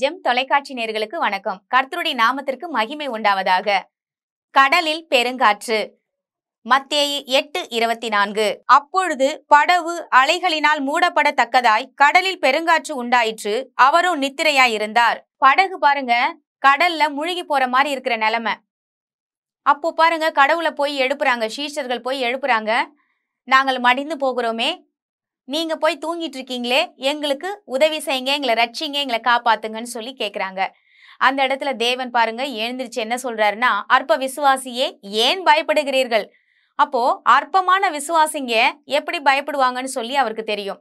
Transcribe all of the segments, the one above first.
GeM தொலைக்காட்சி நேர்களுக்கு வணக்கம் கர்த்தருடைய நாமத்திற்கு மகிமை உண்டாவதாக கடலில் பெருங்காற்று மத்திய எட்டு இருபத்தி நான்கு அப்பொழுது படவு அலைகளினால் மூடப்படத்தக்கதாய் கடலில் பெருங்காற்று உண்டாயிற்று அவரும் நித்திரையாய் இருந்தார் படகு பாருங்க கடல்ல முழுகி போற மாதிரி இருக்கிற நிலைமை அப்போ பாருங்க கடவுளை போய் எழுப்புறாங்க சீஷர்கள் போய் எழுப்புறாங்க நாங்கள் மடிந்து போகிறோமே நீங்கள் போய் தூங்கிட்டு இருக்கீங்களே எங்களுக்கு உதவி செய்யுங்க எங்களை ரட்சிங்க எங்களை காப்பாத்துங்கன்னு சொல்லி கேட்குறாங்க அந்த இடத்துல தேவன் பாருங்க எழுந்திருச்சு என்ன சொல்றாருன்னா அற்ப விசுவாசியே ஏன் பயப்படுகிறீர்கள் அப்போ அற்பமான விசுவாசிங்க எப்படி பயப்படுவாங்கன்னு சொல்லி அவருக்கு தெரியும்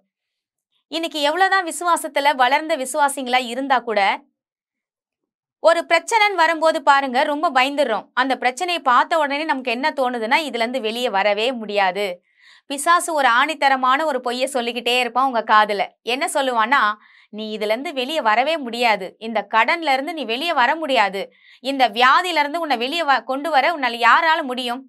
இன்னைக்கு எவ்வளவுதான் விசுவாசத்துல வளர்ந்த விசுவாசிங்களா இருந்தா கூட ஒரு பிரச்சனைன்னு வரும்போது பாருங்க ரொம்ப பயந்துடுறோம் அந்த பிரச்சனையை பார்த்த உடனே நமக்கு என்ன தோணுதுன்னா இதுல இருந்து வெளியே வரவே முடியாது பிசாசு ஒரு ஆணித்தரமான ஒரு பொய்யை சொல்லிக்கிட்டே இருப்பான் உங்க காதுல என்ன சொல்லுவான்னா நீ இதுலேருந்து வெளியே வரவே முடியாது இந்த கடன்லேருந்து நீ வெளியே வர முடியாது இந்த வியாதியிலேருந்து உன்னை வெளியே வ கொண்டு வர உன்னால் யாரால முடியும்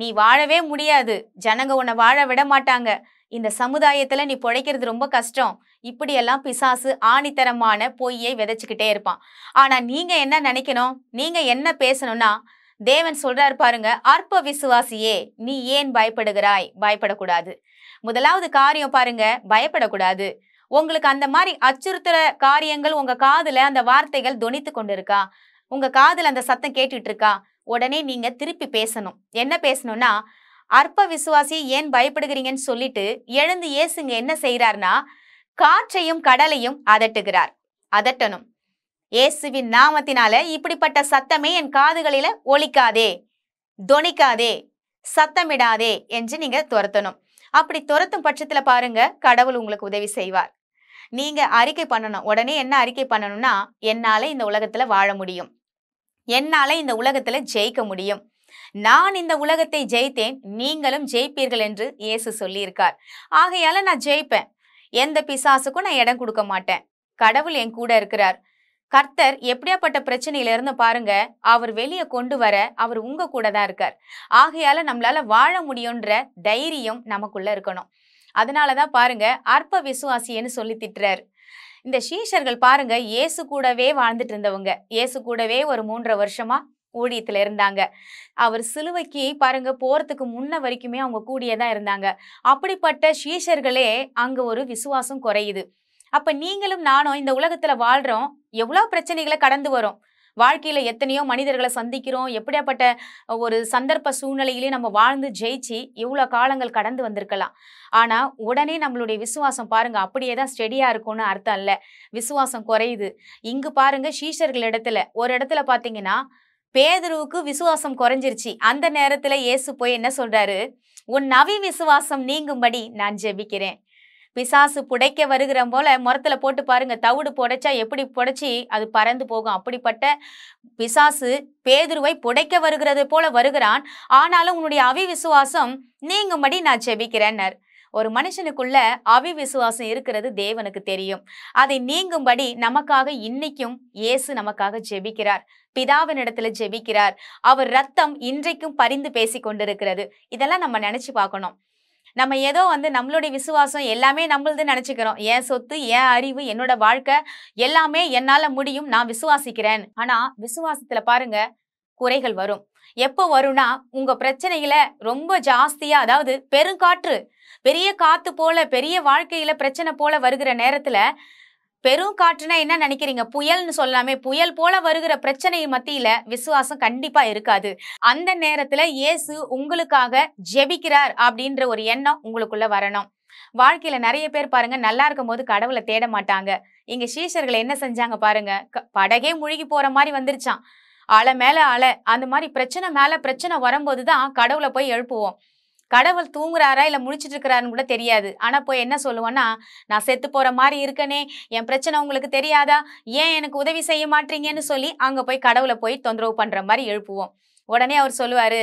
நீ வாழவே முடியாது ஜனங்க உன்னை வாழ விட மாட்டாங்க இந்த சமுதாயத்தில் நீ பிழைக்கிறது ரொம்ப கஷ்டம் இப்படியெல்லாம் பிசாசு ஆணித்தரமான பொய்யை விதைச்சிக்கிட்டே இருப்பான் ஆனால் நீங்கள் என்ன நினைக்கணும் நீங்கள் என்ன பேசணும்னா தேவன் சொல்றாரு பாருங்க அற்ப விசுவாசியே நீ ஏன் பயப்படுகிறாய் பயப்படக்கூடாது முதலாவது காரியம் பாருங்க பயப்படக்கூடாது உங்களுக்கு அந்த மாதிரி அச்சுறுத்துற காரியங்கள் உங்க காதுல அந்த வார்த்தைகள் துணித்து கொண்டு இருக்கா உங்க காதுல அந்த சத்தம் கேட்டுட்டு இருக்கா உடனே நீங்க திருப்பி பேசணும் என்ன பேசணும்னா அற்ப விசுவாசி ஏன் பயப்படுகிறீங்கன்னு சொல்லிட்டு எழுந்து ஏசுங்க என்ன செய்யறாருனா காற்றையும் கடலையும் அதட்டுகிறார் அதட்டணும் இயேசுவின் நாமத்தினால இப்படிப்பட்ட சத்தமே என் காதுகளில ஒழிக்காதே தொனிக்காதே சத்தமிடாதே என்று நீங்க துரத்தணும் அப்படி துரத்தும் பட்சத்துல பாருங்க கடவுள் உங்களுக்கு உதவி செய்வார் நீங்க அறிக்கை பண்ணணும் உடனே என்ன அறிக்கை பண்ணணும்னா என்னால இந்த உலகத்துல வாழ முடியும் என்னால இந்த உலகத்துல ஜெயிக்க முடியும் நான் இந்த உலகத்தை ஜெயித்தேன் நீங்களும் ஜெயிப்பீர்கள் என்று இயேசு சொல்லியிருக்கார் ஆகையால நான் ஜெயிப்பேன் எந்த பிசாசுக்கும் நான் இடம் கொடுக்க மாட்டேன் கடவுள் என் கூட இருக்கிறார் கர்த்தர் எப்படியாப்பட்ட பிரச்சனையில இருந்து பாருங்க அவர் வெளியே கொண்டு வர அவர் உங்க கூட தான் இருக்கார் ஆகையால நம்மளால வாழ முடியுன்ற தைரியம் நமக்குள்ள இருக்கணும் அதனாலதான் பாருங்க அற்ப விசுவாசின்னு சொல்லி திட்டுறாரு இந்த சீஷர்கள் பாருங்க இயேசு கூடவே வாழ்ந்துட்டு இருந்தவங்க இயேசு கூடவே ஒரு மூன்றரை வருஷமா ஊழியத்தில் இருந்தாங்க அவர் சிலுவைக்கு பாருங்க போறதுக்கு முன்ன வரைக்குமே அவங்க கூடியதான் இருந்தாங்க அப்படிப்பட்ட சீஷர்களே அங்க ஒரு விசுவாசம் குறையுது அப்ப நீங்களும் நானும் இந்த உலகத்துல வாழ்றோம் எவ்வளவு பிரச்சனைகளை கடந்து வரோம் வாழ்க்கையில எத்தனையோ மனிதர்களை சந்திக்கிறோம் எப்படியாப்பட்ட ஒரு சந்தர்ப்ப சூழ்நிலையிலே நம்ம வாழ்ந்து ஜெயிச்சு இவ்வளோ காலங்கள் கடந்து வந்திருக்கலாம் ஆனா உடனே நம்மளுடைய விசுவாசம் பாருங்க அப்படியே தான் ஸ்டெடியா இருக்கும்னு அர்த்தம் இல்லை விசுவாசம் குறையுது இங்கு பாருங்க ஷீஷர்கள் இடத்துல ஒரு இடத்துல பாத்தீங்கன்னா பேதுருவுக்கு விசுவாசம் குறைஞ்சிருச்சு அந்த நேரத்துல இயேசு போய் என்ன சொல்றாரு உன் நவி விசுவாசம் நீங்கும்படி நான் ஜெபிக்கிறேன் பிசாசு புடைக்க வருகிற போல மரத்தில் போட்டு பாருங்க தவிடு புடைச்சா எப்படி புடைச்சி அது பறந்து போகும் அப்படிப்பட்ட பிசாசு பேதுருவை புடைக்க வருகிறது போல வருகிறான் ஆனாலும் உன்னுடைய அவிவிசுவாசம் நீங்கும்படி நான் செபிக்கிறேன்னர் ஒரு மனுஷனுக்குள்ள அவிவிசுவாசம் இருக்கிறது தேவனுக்கு தெரியும் அதை நீங்கும்படி நமக்காக இன்னைக்கும் இயேசு நமக்காக ஜெபிக்கிறார் பிதாவினிடத்துல ஜெபிக்கிறார் அவர் ரத்தம் இன்றைக்கும் பரிந்து பேசி கொண்டிருக்கிறது இதெல்லாம் நம்ம நினைச்சு பார்க்கணும் நம்ம ஏதோ வந்து நம்மளுடைய விசுவாசம் எல்லாமே நம்மளது நினச்சிக்கிறோம் என் சொத்து என் அறிவு என்னோட வாழ்க்கை எல்லாமே என்னால் முடியும் நான் விசுவாசிக்கிறேன் ஆனால் விசுவாசத்தில் பாருங்க குறைகள் வரும் எப்போ வரும்னா உங்க பிரச்சனைகள ரொம்ப ஜாஸ்தியா அதாவது பெருங்காற்று பெரிய காத்து போல பெரிய வாழ்க்கையில பிரச்சனை போல வருகிற நேரத்துல பெரும் காற்றுனா என்ன நினைக்கிறீங்க புயல்னு சொல்லாமே புயல் போல வருகிற பிரச்சனை மத்தியில விசுவாசம் கண்டிப்பா இருக்காது அந்த நேரத்துல இயேசு உங்களுக்காக ஜெபிக்கிறார் அப்படின்ற ஒரு எண்ணம் உங்களுக்குள்ள வரணும் வாழ்க்கையில நிறைய பேர் பாருங்க நல்லா இருக்கும் போது கடவுளை தேட மாட்டாங்க இங்க சீஷர்கள் என்ன செஞ்சாங்க பாருங்க படகே முழுகி போற மாதிரி வந்துருச்சான் அலை மேல அலை அந்த மாதிரி பிரச்சனை மேல பிரச்சனை வரும்போதுதான் தான் கடவுளை போய் எழுப்புவோம் கடவுள் தூங்குறாரா இல்லை முடிச்சிட்டு இருக்கிறாருன்னு கூட தெரியாது ஆனால் போய் என்ன சொல்லுவேன்னா நான் செத்து போகிற மாதிரி இருக்கனே என் பிரச்சனை உங்களுக்கு தெரியாதா ஏன் எனக்கு உதவி செய்ய மாட்டீங்கன்னு சொல்லி அங்கே போய் கடவுளை போய் தொந்தரவு பண்ணுற மாதிரி எழுப்புவோம் உடனே அவர் சொல்லுவார்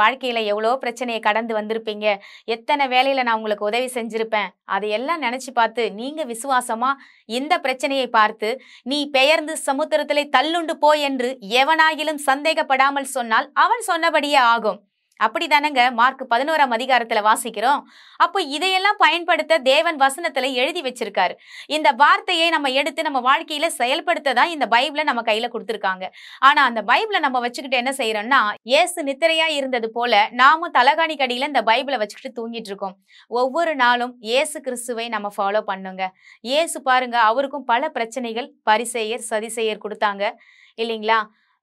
வாழ்க்கையில் எவ்வளோ பிரச்சனையை கடந்து வந்திருப்பீங்க எத்தனை வேலையில் நான் உங்களுக்கு உதவி செஞ்சுருப்பேன் அதையெல்லாம் நினச்சி பார்த்து நீங்கள் விசுவாசமாக இந்த பிரச்சனையை பார்த்து நீ பெயர்ந்து சமுத்திரத்திலே தள்ளுண்டு போ என்று எவனாகிலும் சந்தேகப்படாமல் சொன்னால் அவன் சொன்னபடியே ஆகும் அப்படி தானங்க மார்க் பதினோராம் அதிகாரத்துல வாசிக்கிறோம் அப்போ இதையெல்லாம் பயன்படுத்த தேவன் வசனத்துல எழுதி வச்சிருக்காரு இந்த வார்த்தையை நம்ம எடுத்து நம்ம வாழ்க்கையில செயல்படுத்த தான் இந்த பைபிளை நம்ம கையில கொடுத்துருக்காங்க ஆனா அந்த பைபிளை நம்ம வச்சுக்கிட்டு என்ன செய்யறோம்னா ஏசு நித்திரையா இருந்தது போல நாமும் தலகாணி கடியில இந்த பைபிளை வச்சுக்கிட்டு தூங்கிட்டு இருக்கோம் ஒவ்வொரு நாளும் ஏசு கிறிஸ்துவை நம்ம ஃபாலோ பண்ணுங்க ஏசு பாருங்க அவருக்கும் பல பிரச்சனைகள் பரிசெயர் சதிசெயர் கொடுத்தாங்க இல்லைங்களா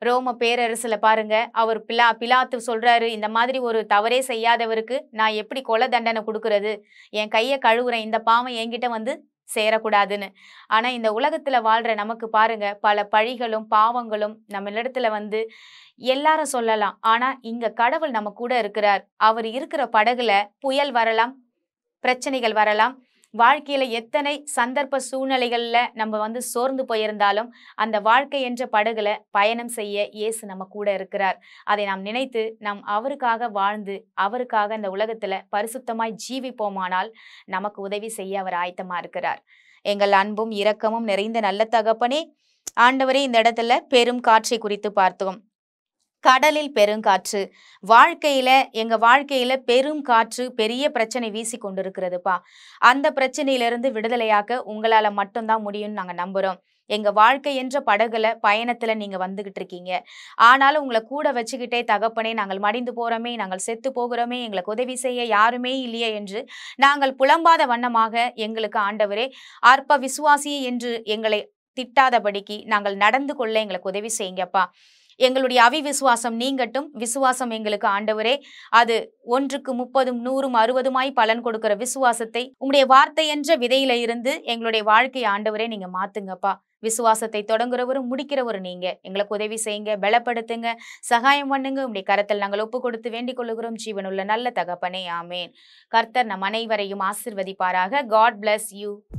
ரோம பேரரசில் பாருங்க அவர் பிலா பிலாத்து சொல்றாரு இந்த மாதிரி ஒரு தவறே செய்யாதவருக்கு நான் எப்படி கொலை தண்டனை கொடுக்கறது என் கையை கழுவுறேன் இந்த பாவம் என்கிட்ட வந்து சேரக்கூடாதுன்னு ஆனா இந்த உலகத்துல வாழ்ற நமக்கு பாருங்க பல பழிகளும் பாவங்களும் நம்ம இடத்துல வந்து எல்லாரும் சொல்லலாம் ஆனா இங்க கடவுள் நம்ம கூட இருக்கிறார் அவர் இருக்கிற படகுல புயல் வரலாம் பிரச்சனைகள் வரலாம் வாழ்க்கையில் எத்தனை சந்தர்ப்ப சூழ்நிலைகளில் நம்ம வந்து சோர்ந்து போயிருந்தாலும் அந்த வாழ்க்கை என்ற படகுல பயணம் செய்ய இயேசு நம்ம கூட இருக்கிறார் அதை நாம் நினைத்து நாம் அவருக்காக வாழ்ந்து அவருக்காக இந்த உலகத்தில் பரிசுத்தமாய் ஜீவிப்போமானால் நமக்கு உதவி செய்ய அவர் ஆயத்தமாக இருக்கிறார் எங்கள் அன்பும் இரக்கமும் நிறைந்த நல்ல தகப்பனே ஆண்டவரே இந்த இடத்துல பெரும் காற்றை குறித்து பார்த்தோம் கடலில் பெருங்காற்று வாழ்க்கையில எங்க வாழ்க்கையில பெரும் காற்று பெரிய பிரச்சனை வீசி கொண்டிருக்கிறதுப்பா அந்த பிரச்சனையிலிருந்து விடுதலையாக்க உங்களால மட்டும்தான் முடியும்னு நாங்க நம்புறோம் எங்க வாழ்க்கை என்ற படகுல பயணத்துல நீங்க வந்துகிட்டு இருக்கீங்க ஆனாலும் உங்களை கூட வச்சுக்கிட்டே தகப்பனே நாங்கள் மடிந்து போறோமே நாங்கள் செத்து போகிறோமே எங்களுக்கு உதவி செய்ய யாருமே இல்லையே என்று நாங்கள் புலம்பாத வண்ணமாக எங்களுக்கு ஆண்டவரே அற்ப விசுவாசி என்று எங்களை திட்டாதபடிக்கு நாங்கள் நடந்து கொள்ள எங்களுக்கு உதவி செய்யுங்கப்பா எங்களுடைய அவிவிசுவாசம் நீங்கட்டும் விசுவாசம் எங்களுக்கு ஆண்டவரே அது ஒன்றுக்கு முப்பதும் நூறும் அறுபதுமாய் பலன் கொடுக்கிற விசுவாசத்தை உங்களுடைய வார்த்தை என்ற விதையில இருந்து எங்களுடைய வாழ்க்கையை ஆண்டவரே நீங்க மாத்துங்கப்பா விசுவாசத்தை தொடங்குறவரும் முடிக்கிறவரும் நீங்க எங்களுக்கு உதவி செய்யுங்க பலப்படுத்துங்க சகாயம் பண்ணுங்க உங்களுடைய கரத்தில் நாங்கள் ஒப்பு கொடுத்து வேண்டிக் கொள்ளுகிறோம் ஜீவனுள்ள நல்ல தகப்பனே ஆமேன் கர்த்தர் நம் அனைவரையும் ஆசிர்வதிப்பாராக காட் பிளஸ் யூ